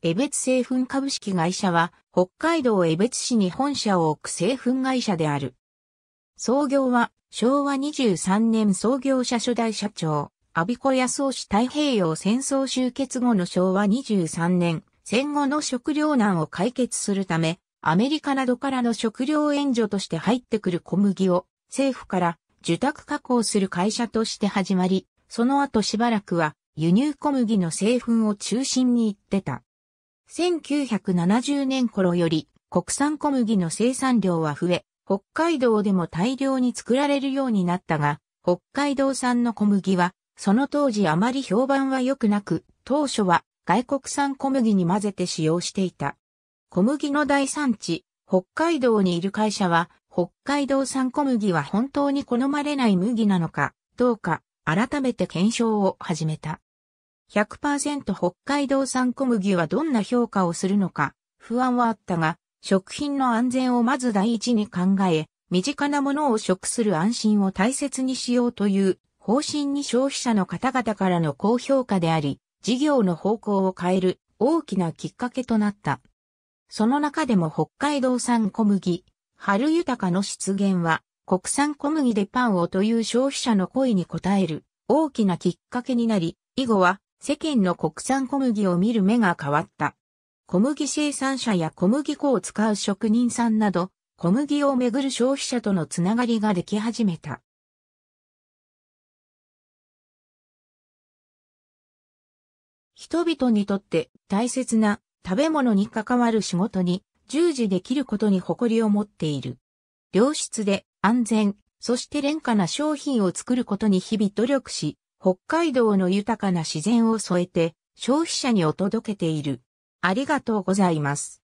江別製粉株式会社は、北海道江別市に本社を置く製粉会社である。創業は、昭和23年創業者初代社長、阿ビ子康夫氏太平洋戦争終結後の昭和23年、戦後の食糧難を解決するため、アメリカなどからの食糧援助として入ってくる小麦を、政府から受託加工する会社として始まり、その後しばらくは輸入小麦の製粉を中心に行ってた。1970年頃より国産小麦の生産量は増え、北海道でも大量に作られるようになったが、北海道産の小麦は、その当時あまり評判は良くなく、当初は外国産小麦に混ぜて使用していた。小麦の大産地、北海道にいる会社は、北海道産小麦は本当に好まれない麦なのか、どうか、改めて検証を始めた。100%北海道産小麦はどんな評価をするのか不安はあったが、食品の安全をまず第一に考え、身近なものを食する安心を大切にしようという方針に消費者の方々からの高評価であり、事業の方向を変える大きなきっかけとなった。その中でも北海道産小麦、春豊の出現は、国産小麦でパンをという消費者の声に応える大きなきっかけになり、以後は世間の国産小麦を見る目が変わった。小麦生産者や小麦粉を使う職人さんなど、小麦をめぐる消費者とのつながりができ始めた。人々にとって大切な食べ物に関わる仕事に従事できることに誇りを持っている。良質で安全、そして廉価な商品を作ることに日々努力し、北海道の豊かな自然を添えて消費者にお届けている。ありがとうございます。